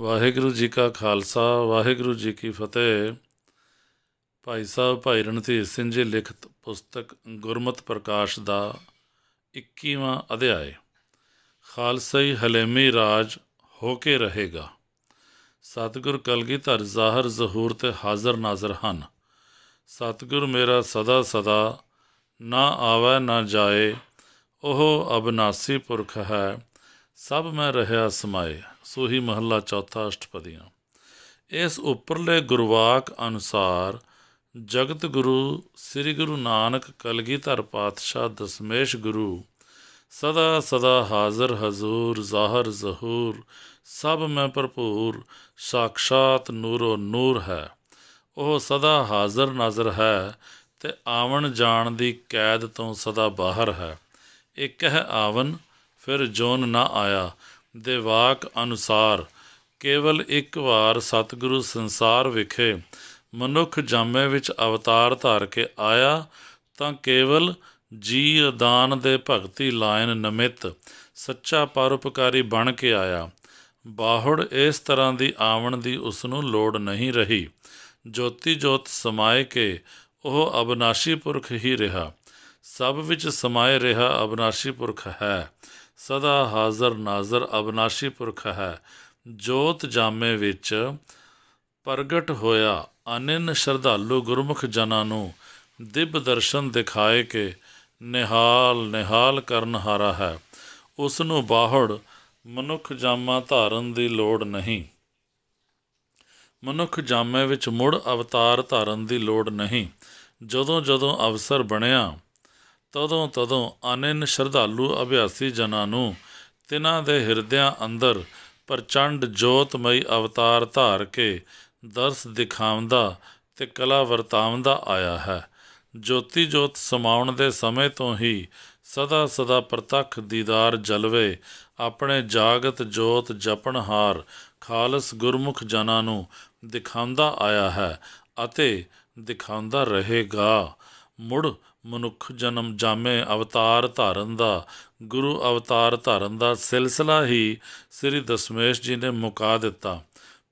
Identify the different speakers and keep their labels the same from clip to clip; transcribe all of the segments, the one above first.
Speaker 1: ਵਾਹਿਗੁਰੂ ਜੀ ਕਾ ਖਾਲਸਾ ਵਾਹਿਗੁਰੂ ਜੀ ਕੀ ਫਤਿਹ ਭਾਈ ਸਾਹਿਬ ਭਾਈ ਰਣਜੀਤ ਸਿੰਘ ਜੀ ਲਿਖਤ ਪੁਸਤਕ ਗੁਰਮਤ ਪ੍ਰਕਾਸ਼ ਦਾ 21ਵਾਂ ਅਧਿਆਇ ਖਾਲਸਈ ਹਲੇਮੀ ਰਾਜ ਹੋ ਕੇ ਰਹੇਗਾ ਸਤਿਗੁਰ ਕਲਗੀਧਰ ਜ਼ਾਹਰ ਜ਼ਹੂਰ ਤੇ ਹਾਜ਼ਰ ਨਾਜ਼ਰ ਹਨ ਸਤਿਗੁਰ ਮੇਰਾ ਸਦਾ ਸਦਾ ਨਾ ਆਵੇ ਨਾ ਜਾਏ ਉਹ ਅਬਨਾਸੀ ਪੁਰਖ ਹੈ ਸਭ ਮੈਂ ਰਹਾ ਸਮਾਏ ਸੋਹੀ ਮਹੱਲਾ ਚੌਥਾ ਅਸ਼ਟਪਦੀਆਂ ਇਸ ਉੱਪਰਲੇ ਗੁਰਵਾਕ ਅਨੁਸਾਰ ਜਗਤ ਗੁਰੂ ਸ੍ਰੀ ਗੁਰੂ ਨਾਨਕ ਕਲਗੀਧਰ ਪਾਤਸ਼ਾਹ ਦਸਮੇਸ਼ ਗੁਰੂ ਸਦਾ ਸਦਾ ਹਾਜ਼ਰ ਹਜ਼ੂਰ ਜ਼ਾਹਰ ਜ਼ਹੂਰ ਸਭ ਮੈਂ ਭਰਪੂਰ ਸਾਖਸ਼ਾਤ ਨੂਰੋ ਨੂਰ ਹੈ ਉਹ ਸਦਾ ਹਾਜ਼ਰ ਨਜ਼ਰ ਹੈ ਤੇ ਆਵਣ ਜਾਣ ਦੀ ਕੈਦ ਤੋਂ ਸਦਾ ਬਾਹਰ ਹੈ ਇੱਕ ਹੈ ਆਵਣ ਫਿਰ ਜੋਨ ਨਾ ਆਇਆ ਦੇ ਵਾਕ ਅਨੁਸਾਰ ਕੇਵਲ ਇੱਕ ਵਾਰ ਸਤਿਗੁਰੂ ਸੰਸਾਰ ਵਿਖੇ ਮਨੁੱਖ ਜਾਮੇ ਵਿੱਚ ਅਵਤਾਰ ਧਾਰ ਕੇ ਆਇਆ ਤਾਂ ਕੇਵਲ ਜੀ ਅਦਾਨ ਦੇ ਭਗਤੀ ਲਾਇਨ ਨਮਿਤ ਸੱਚਾ ਪਰਉਪਕਾਰੀ ਬਣ ਕੇ ਆਇਆ ਬਾਹੜ ਇਸ ਤਰ੍ਹਾਂ ਦੀ ਆਵਣ ਦੀ ਉਸ ਨੂੰ ਲੋੜ ਨਹੀਂ ਰਹੀ ਜੋਤੀ ਜੋਤ ਸਮਾਏ ਕੇ ਉਹ ਅਬਨਾਸ਼ੀ ਪੁਰਖ ਹੀ ਰਿਹਾ ਸਭ ਵਿੱਚ ਸਮਾਏ ਰਿਹਾ ਅਬਨਾਸ਼ੀ ਪੁਰਖ ਹੈ ਸਦਾ ਹਾਜ਼ਰ ਨਾਜ਼ਰ ਅਬਨਾਸ਼ੀ ਪੁਰਖ ਹੈ ਜੋਤ ਜਾਮੇ ਵਿੱਚ ਪ੍ਰਗਟ ਹੋਇਆ ਅਨਨ ਸ਼ਰਧਾਲੂ ਗੁਰਮੁਖ ਜਨਾਂ ਨੂੰ ਦਿਵ ਦਰਸ਼ਨ ਦਿਖਾਏ ਕੇ ਨਿਹਾਲ ਨਿਹਾਲ ਕਰਨ ਹਾਰਾ ਹੈ ਉਸ ਨੂੰ ਬਾਹੜ ਮਨੁੱਖ ਜਾਮਾ ਧਾਰਨ ਦੀ ਲੋੜ ਨਹੀਂ ਮਨੁੱਖ ਜਾਮੇ ਵਿੱਚ ਮੁੜ ਅਵਤਾਰ ਧਾਰਨ ਦੀ ਲੋੜ ਨਹੀਂ ਜਦੋਂ ਜਦੋਂ ਅਵਸਰ ਬਣਿਆ ਤਦੋਂ ਤਦੋਂ ਅਨਨ ਸ਼ਰਧਾਲੂ ਅਭਿਆਸੀ ਜਨਾਂ ਨੂੰ ਤਿਨਾਂ ਦੇ ਹਿਰਦਿਆਂ ਅੰਦਰ ਪ੍ਰਚੰਡ ਜੋਤਮਈ ਅਵਤਾਰ ਧਾਰ ਕੇ ਦਰਸ ਦਿਖਾਉਂਦਾ ਤੇ ਕਲਾ ਵਰਤਾਉਂਦਾ ਆਇਆ ਹੈ ਜੋਤੀ ਜੋਤ ਸਮਾਉਣ ਦੇ ਸਮੇਂ ਤੋਂ ਹੀ ਸਦਾ ਸਦਾ ਪ੍ਰਤੱਖ ਦੀਦਾਰ ਜਲਵੇ ਆਪਣੇ ਜਾਗਤ ਜੋਤ ਜਪਣਹਾਰ ਖਾਲਸ ਗੁਰਮੁਖ ਜਨਾਂ ਨੂੰ ਦਿਖਾਉਂਦਾ ਆਇਆ ਹੈ ਅਤੇ ਦਿਖਾਉਂਦਾ ਰਹੇਗਾ ਮੁੜ ਮਨੁੱਖ ਜਨਮ ਜਾਮੇ ਅਵਤਾਰ ਧਾਰਨ ਦਾ ਗੁਰੂ ਅਵਤਾਰ ਧਾਰਨ ਦਾ ਸਿਲਸਿਲਾ ਹੀ ਸ੍ਰੀ ਦਸ਼ਮੇਸ਼ ਜੀ ਨੇ ਮੁਕਾ ਦਿੱਤਾ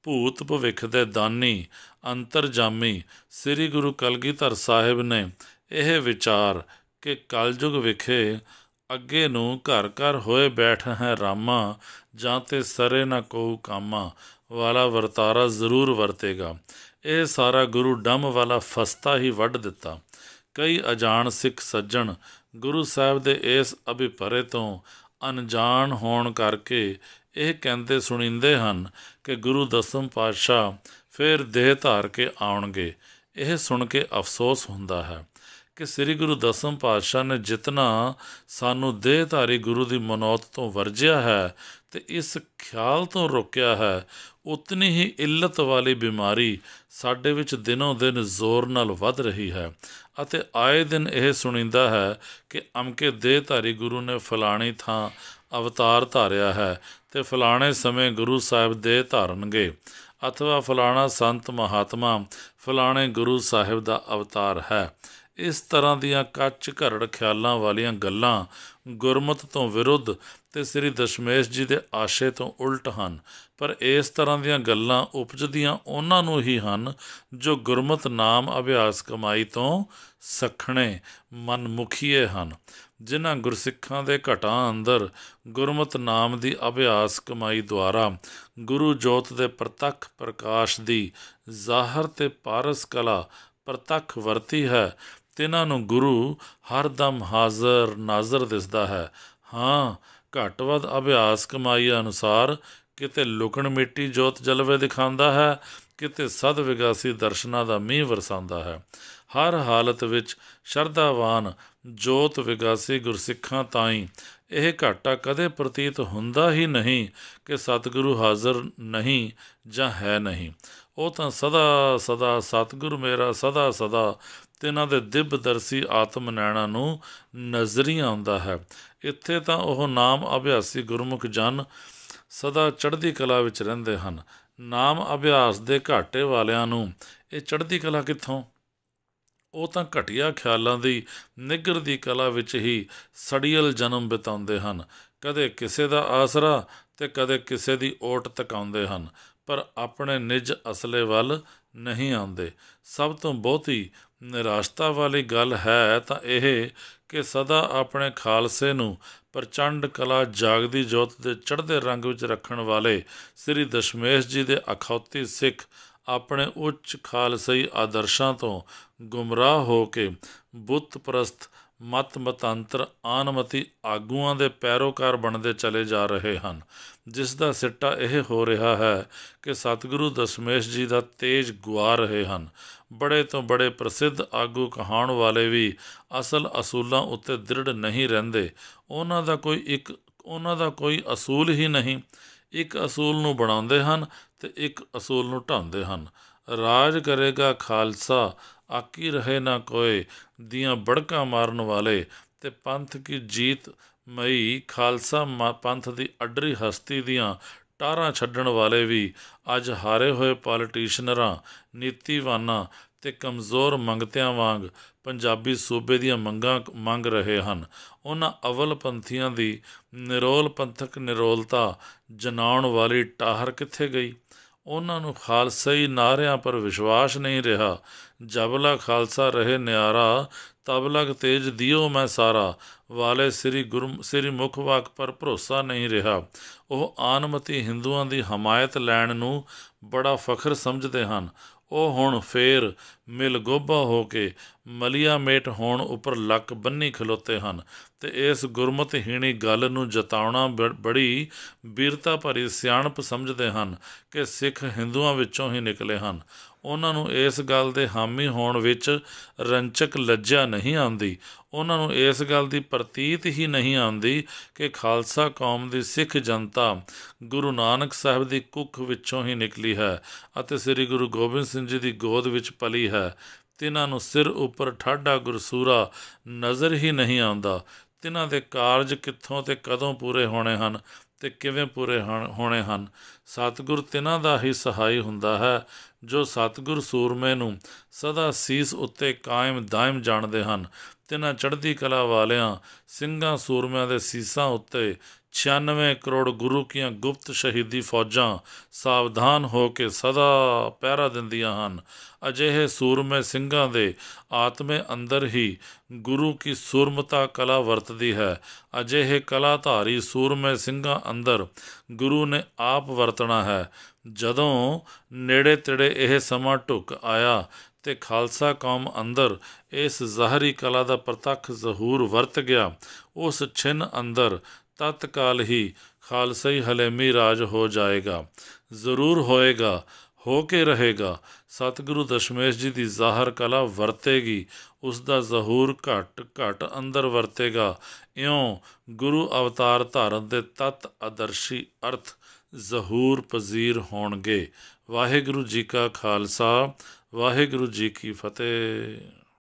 Speaker 1: ਭੂਤ ਭਵਿੱਖ ਦੇ ਦਾਨੀ ਅੰਤਰਜਾਮੀ ਸ੍ਰੀ ਗੁਰੂ ਕਲਗੀਧਰ ਸਾਹਿਬ ਨੇ ਇਹ ਵਿਚਾਰ ਕਿ ਕਲਯੁਗ ਵਿਖੇ ਅੱਗੇ ਨੂੰ ਘਰ ਘਰ ਹੋਏ ਬੈਠ ਹੈ ਰਾਮਾ ਜਾਂ ਤੇ ਸਰੇ ਨਾ ਕੋ ਕਾਮਾ ਵਾਲਾ ਵਰਤਾਰਾ ਜ਼ਰੂਰ ਵਰਤੇਗਾ ਇਹ ਸਾਰਾ ਗੁਰੂ ਡੰਮ ਵਾਲਾ ਫਸਤਾ ਹੀ ਵੱਢ ਦਿੱਤਾ ਕਈ ਅਜਾਣ ਸਿੱਖ ਸੱਜਣ ਗੁਰੂ ਸਾਹਿਬ ਦੇ ਇਸ ਅਭਿਪਰੇ ਤੋਂ ਅਣਜਾਣ ਹੋਣ ਕਰਕੇ ਇਹ ਕਹਿੰਦੇ ਸੁਣਿੰਦੇ ਹਨ ਕਿ ਗੁਰੂ ਦਸਮ ਪਾਤਸ਼ਾਹ ਫਿਰ ਦੇਹ ਧਾਰ ਕੇ ਆਉਣਗੇ ਇਹ ਸੁਣ ਕੇ ਅਫਸੋਸ ਹੁੰਦਾ ਹੈ ਕਿ ਸ੍ਰੀ ਗੁਰੂ ਦਸਮ ਪਾਤਸ਼ਾਹ ਨੇ ਜਿਤਨਾ ਸਾਨੂੰ ਦੇਹਧਾਰੀ ਗੁਰੂ ਦੀ ਮਨੋਤ ਤੋਂ ਵਰਜਿਆ ਹੈ ਤੇ ਇਸ ਖਿਆਲ ਤੋਂ ਰੁਕਿਆ ਹੈ ਉਤਨੀ ਹੀ ਇਲਤ ਵਾਲੀ ਬਿਮਾਰੀ ਸਾਡੇ ਵਿੱਚ ਦਿਨੋਂ ਦਿਨ ਜ਼ੋਰ ਨਾਲ ਵੱਧ ਰਹੀ ਹੈ ਅਤੇ ਆਏ ਦਿਨ ਇਹ ਸੁਣੀਂਦਾ ਹੈ ਕਿ ਅਮਕੇ ਦੇਹਧਾਰੀ ਗੁਰੂ ਨੇ ਫਲਾਣੀ ਥਾਂ ਅਵਤਾਰ ਧਾਰਿਆ ਹੈ ਤੇ ਫਲਾਣੇ ਸਮੇਂ ਗੁਰੂ ਸਾਹਿਬ ਦੇ ਧਾਰਨਗੇ ਅਥਵਾ ਫਲਾਣਾ ਸੰਤ ਮਹਾਤਮਾ ਫਲਾਣੇ ਗੁਰੂ ਸਾਹਿਬ ਦਾ ਅਵਤਾਰ ਹੈ ਇਸ ਤਰ੍ਹਾਂ ਦੀਆਂ ਕੱਚ ਘਰੜ ਖਿਆਲਾਂ ਵਾਲੀਆਂ ਗੱਲਾਂ ਗੁਰਮਤ ਤੋਂ ਵਿਰੁੱਧ ਤੇ ਸ੍ਰੀ ਦਸ਼ਮੇਸ਼ ਜੀ ਦੇ ਆਸ਼ੇ ਤੋਂ ਉਲਟ ਹਨ ਪਰ ਇਸ ਤਰ੍ਹਾਂ ਦੀਆਂ ਗੱਲਾਂ ਉਪਜਦੀਆਂ ਉਹਨਾਂ ਨੂੰ ਹੀ ਹਨ ਜੋ ਗੁਰਮਤ ਨਾਮ ਅਭਿਆਸ ਕਮਾਈ ਤੋਂ ਸਖਣੇ ਮਨਮੁਖੀਏ ਹਨ ਜਿਨ੍ਹਾਂ ਗੁਰਸਿੱਖਾਂ ਦੇ ਘਟਾਂ ਅੰਦਰ ਗੁਰਮਤ ਨਾਮ ਦੀ ਅਭਿਆਸ ਕਮਾਈ ਦੁਆਰਾ ਗੁਰੂ ਜੋਤ ਦੇ ਪ੍ਰਤੱਖ ਪ੍ਰਕਾਸ਼ ਦੀ ਜ਼ਾਹਰ ਤੇ ਪਾਰਸ ਕਲਾ ਪ੍ਰਤੱਖ ਵਰਤੀ ਹੈ ਤਿਨਾਂ ਨੂੰ ਗੁਰੂ ਹਰਦਮ ਹਾਜ਼ਰ ਨਾਜ਼ਰ ਦਿਸਦਾ ਹੈ ਹਾਂ ਘਟਵਦ ਅਭਿਆਸ ਕਮਾਈ ਅਨੁਸਾਰ ਕਿਤੇ ਲੁਕਣ ਮਿੱਟੀ ਜੋਤ ਜਲਵੇ ਦਿਖਾਉਂਦਾ ਹੈ ਕਿਤੇ ਸਦ ਵਿਗਾਸੀ ਦਰਸ਼ਨਾ ਦਾ ਮੀਂਹ ਵਰਸਾਉਂਦਾ ਹੈ ਹਰ ਹਾਲਤ ਵਿੱਚ ਸ਼ਰਧਾਵਾਨ ਜੋਤ ਵਿਗਾਸੀ ਗੁਰਸਿੱਖਾਂ ਤਾਈਂ ਇਹ ਘਾਟਾ ਕਦੇ ਪ੍ਰਤੀਤ ਹੁੰਦਾ ਹੀ ਨਹੀਂ ਕਿ ਸਤਿਗੁਰੂ ਹਾਜ਼ਰ ਨਹੀਂ ਜਾਂ ਹੈ ਨਹੀਂ ਉਹ ਤਾਂ ਸਦਾ ਸਦਾ ਸਤਿਗੁਰ ਮੇਰਾ ਸਦਾ ਸਦਾ ਤਿਨਾਂ ਦੇ ਦਿਬ ਦਰਸੀ ਆਤਮ ਨੈਣਾ ਨੂੰ ਨਜ਼ਰੀ ਆਉਂਦਾ ਹੈ ਇੱਥੇ ਤਾਂ ਉਹ ਨਾਮ ਅਭਿਆਸੀ ਗੁਰਮੁਖ ਜਨ ਸਦਾ ਚੜ੍ਹਦੀ ਕਲਾ ਵਿੱਚ ਰਹਿੰਦੇ ਹਨ ਨਾਮ ਅਭਿਆਸ ਦੇ ਘਾਟੇ ਵਾਲਿਆਂ ਨੂੰ ਇਹ ਚੜ੍ਹਦੀ ਕਲਾ ਕਿੱਥੋਂ ਉਹ ਤਾਂ ਘਟਿਆ ਖਿਆਲਾਂ ਦੀ ਨਿਗਰ ਦੀ ਕਲਾ ਵਿੱਚ ਹੀ ਸੜੀਲ ਜਨਮ ਬਿਤਾਉਂਦੇ ਹਨ ਕਦੇ ਕਿਸੇ ਦਾ ਆਸਰਾ ਤੇ ਕਦੇ ਕਿਸੇ ਦੀ ਓਟ ਤਕਾਉਂਦੇ ਹਨ ਪਰ ਆਪਣੇ ਨਿਜ ਅਸਲੇ ਵੱਲ ਨਹੀਂ ਆਉਂਦੇ ਸਭ ਤੋਂ ਬਹੁਤੀ ਨਿਰਾਸ਼ਤਾ ਵਾਲੀ ਗੱਲ ਹੈ ਤਾਂ ਇਹ ਕਿ ਸਦਾ ਆਪਣੇ ਖਾਲਸੇ ਨੂੰ ਪ੍ਰਚੰਡ ਕਲਾ ਜਾਗਦੀ ਜੋਤ ਦੇ ਚੜ੍ਹਦੇ ਰੰਗ ਵਿੱਚ ਰੱਖਣ ਵਾਲੇ ਸ੍ਰੀ ਦਸ਼ਮੇਸ਼ ਜੀ ਦੇ ਅਖੌਤੀ ਸਿੱਖ ਆਪਣੇ ਉੱਚ ਖਾਲਸਈ ਆਦਰਸ਼ਾਂ ਤੋਂ ਗੁੰਮਰਾਹ ਹੋ ਕੇ ਬੁੱਤ ਪ੍ਰਸਤ ਮਤ ਮਤਾਂਤਰ ਆਨਮਤੀ ਆਗੂਆਂ ਦੇ ਪੈਰੋਕਾਰ ਬਣਦੇ ਚਲੇ ਜਾ ਰਹੇ ਹਨ ਜਿਸ ਦਾ ਸਿੱਟਾ ਇਹ ਹੋ ਰਿਹਾ ਹੈ ਕਿ ਸਤਿਗੁਰੂ ਦਸ਼ਮੇਸ਼ ਜੀ ਦਾ ਤੇਜ ਗੁਆ ਰਹੇ ਹਨ ਬੜੇ ਤੋਂ ਬੜੇ ਪ੍ਰਸਿੱਧ ਆਗੂ ਕਹਾਣ ਵਾਲੇ ਵੀ ਅਸਲ ਅਸੂਲਾਂ ਉੱਤੇ ਦ੍ਰਿੜ ਨਹੀਂ ਰਹਿੰਦੇ ਉਹਨਾਂ ਦਾ ਕੋਈ ਇੱਕ ਉਹਨਾਂ ਦਾ ਕੋਈ ਅਸੂਲ ਹੀ ਨਹੀਂ ਇੱਕ ਅਸੂਲ ਨੂੰ ਬਣਾਉਂਦੇ ਹਨ ਤੇ ਇੱਕ ਅਸੂਲ ਨੂੰ ਢਾਉਂਦੇ ਹਨ ਰਾਜ ਕਰੇਗਾ ਖਾਲਸਾ ਆਕੀ ਰਹੇ ਨਾ ਕੋਏ ਦੀਆਂ ਬੜਕਾਂ ਮਾਰਨ ਵਾਲੇ ਤੇ ਪੰਥ ਕੀ ਜੀਤ ਮਈ ਖਾਲਸਾ ਪੰਥ ਦੀ ਅਡਰੀ ਹਸਤੀ ਦੀਆਂ ਟਾਰਾਂ ਛੱਡਣ ਵਾਲੇ ਵੀ ਅੱਜ ਹਾਰੇ ਹੋਏ ਪੋਲੀਟੀਸ਼ਨਰਾਂ ਨੀਤੀਵਾਨਾਂ ਤੇ ਕਮਜ਼ੋਰ ਮੰਗਤਿਆਂ ਵਾਂਗ ਪੰਜਾਬੀ ਸੂਬੇ ਦੀਆਂ ਮੰਗਾਂ ਮੰਗ ਰਹੇ ਹਨ ਉਹਨਾਂ ਅਵਲ ਪੰਥੀਆਂ ਦੀ ਨਿਰੋਲ ਪੰਥਕ ਨਿਰੋਲਤਾ ਜਨਾਉਣ ਵਾਲੀ ਟਾਹਰ ਕਿੱਥੇ ਗਈ ਉਹਨਾਂ ਨੂੰ ਖਾਲਸਾਈ ਨਾਰਿਆਂ ਪਰ ਵਿਸ਼ਵਾਸ ਨਹੀਂ ਰਿਹਾ ਜਬਲਾ ਖਾਲਸਾ ਰਹੇ ਨਿਆਰਾ ਤਬ ਲਗ ਤੇਜ ਦਿਓ ਮੈਂ ਸਾਰਾ ਵਾਲੇ ਸ੍ਰੀ ਗੁਰੂ ਸ੍ਰੀ ਮੁਖਵਾਕ ਪਰ ਭਰੋਸਾ ਨਹੀਂ ਰਿਹਾ ਉਹ ਆਨਮਤੀ ਹਿੰਦੂਆਂ ਦੀ ਹਮਾਇਤ ਲੈਣ ਨੂੰ ਬੜਾ ਫਖਰ ਸਮਝਦੇ ਹਨ ਉਹ ਹੁਣ ਫੇਰ ਮਿਲ ਗੋਬਾ ਹੋ ਕੇ ਮਲੀਆ ਮੇਟ ਹੋਣ ਉੱਪਰ ਲੱਕ ਬੰਨੀ ਖਲੋਤੇ ਹਨ ਤੇ ਇਸ ਗੁਰਮਤ ਹੀਣੀ ਗੱਲ ਨੂੰ ਜਤਾਉਣਾ ਬੜੀ ਬੀਰਤਾ ਭਰੀ ਸਿਆਣਪ ਸਮਝਦੇ ਹਨ ਕਿ ਸਿੱਖ ਹਿੰਦੂਆਂ ਵਿੱਚੋਂ ਹੀ ਨਿਕਲੇ ਹਨ ਉਹਨਾਂ ਨੂੰ ਇਸ ਗੱਲ ਦੇ ਹਾਮੀ ਹੋਣ ਵਿੱਚ ਰੰਚਕ ਲੱਜਾ ਨਹੀਂ ਆਉਂਦੀ ਉਹਨਾਂ ਨੂੰ ਇਸ ਗੱਲ ਦੀ ਪ੍ਰਤੀਤ ਹੀ ਨਹੀਂ ਆਉਂਦੀ ਕਿ ਖਾਲਸਾ ਕੌਮ ਦੀ ਸਿੱਖ ਜਨਤਾ ਗੁਰੂ ਨਾਨਕ ਸਾਹਿਬ ਦੀ ਕੁੱਖ ਵਿੱਚੋਂ ਹੀ ਨਿਕਲੀ ਹੈ ਅਤੇ ਸ੍ਰੀ ਗੁਰੂ ਗੋਬਿੰਦ ਸਿੰਘ ਜੀ ਦੀ ਗੋਦ ਵਿੱਚ ਪਲੀ ਹੈ ਤਿਨਾਂ ਨੂੰ ਸਿਰ ਉੱਪਰ ਠਾਡਾ ਗੁਰਸੂਰਾ ਨਜ਼ਰ ਹੀ ਨਹੀਂ ਆਉਂਦਾ ਤਿਨਾਂ ਦੇ ਕਾਰਜ ਕਿੱਥੋਂ ਤੇ ਕਦੋਂ ਪੂਰੇ ਹੋਣੇ ਹਨ ਤੇ ਕਿਵੇਂ ਪੂਰੇ ਹੋਣੇ ਹਨ ਸਤਿਗੁਰ ਤਿਨਾਂ ਦਾ ਹੀ ਸਹਾਈ ਹੁੰਦਾ ਹੈ ਜੋ ਸਤਿਗੁਰ ਸੂਰਮੇ ਨੂੰ ਸਦਾ ਸੀਸ ਉੱਤੇ ਕਾਇਮ ਦਾਇਮ ਜਾਣਦੇ ਹਨ ਤਿਨਾਂ ਚੜ੍ਹਦੀ ਕਲਾ ਵਾਲਿਆਂ ਸਿੰਘਾਂ ਸੂਰਮਿਆਂ ਦੇ ਸੀਸਾਂ ਉੱਤੇ 96 ਕਰੋੜ ਗੁਰੂ ਕੀਆਂ ਗੁਪਤ ਸ਼ਹੀਦੀ ਫੌਜਾਂ ਸਾਵਧਾਨ ਹੋ ਕੇ ਸਦਾ ਪਹਿਰਾ ਦਿੰਦੀਆਂ ਹਨ ਅਜਿਹੇ ਸੂਰਮੇ ਸਿੰਘਾਂ ਦੇ ਆਤਮੇ ਅੰਦਰ ਹੀ ਗੁਰੂ ਕੀ ਸੂਰਮਤਾ ਕਲਾ ਵਰਤਦੀ ਹੈ ਅਜਿਹੇ ਕਲਾਧਾਰੀ ਸੂਰਮੇ ਸਿੰਘਾਂ ਅੰਦਰ ਗੁਰੂ ਨੇ ਆਪ ਵਰਤਣਾ ਹੈ ਜਦੋਂ ਨੇੜੇ ਤੜੇ ਇਹ ਸਮਾਂ ਟੁੱਕ ਆਇਆ ਤੇ ਖਾਲਸਾ ਕੌਮ ਅੰਦਰ ਇਸ ਜ਼ਾਹਰੀ ਕਲਾ ਦਾ ਪ੍ਰਤੱਖ ਜ਼ਹੂਰ ਵਰਤ ਗਿਆ ਉਸ ਛਿਨ ਅੰਦਰ ਤਤਕਾਲ ਹੀ ਖਾਲਸਾਈ ਹਲੇਮੀ ਰਾਜ ਹੋ ਜਾਏਗਾ ਜ਼ਰੂਰ ਹੋਏਗਾ ਹੋ ਕੇ ਰਹੇਗਾ ਸਤਿਗੁਰੂ ਦਸ਼ਮੇਸ਼ ਜੀ ਦੀ ਜ਼ਾਹਰ ਕਲਾ ਵਰਤੇਗੀ ਉਸ ਦਾ ਜ਼ਹੂਰ ਘਟ ਘਟ ਅੰਦਰ ਵਰਤੇਗਾ ਇਉਂ ਗੁਰੂ ਅਵਤਾਰ ਧਾਰਨ ਦੇ ਤਤ ਅਦਰਸ਼ੀ ਅਰਥ ਜ਼ਹੂਰ ਪਜ਼ੀਰ ਹੋਣਗੇ ਵਾਹਿਗੁਰੂ ਜੀ ਕਾ ਖਾਲਸਾ ਵਾਹਿਗੁਰੂ ਜੀ ਕੀ ਫਤਿਹ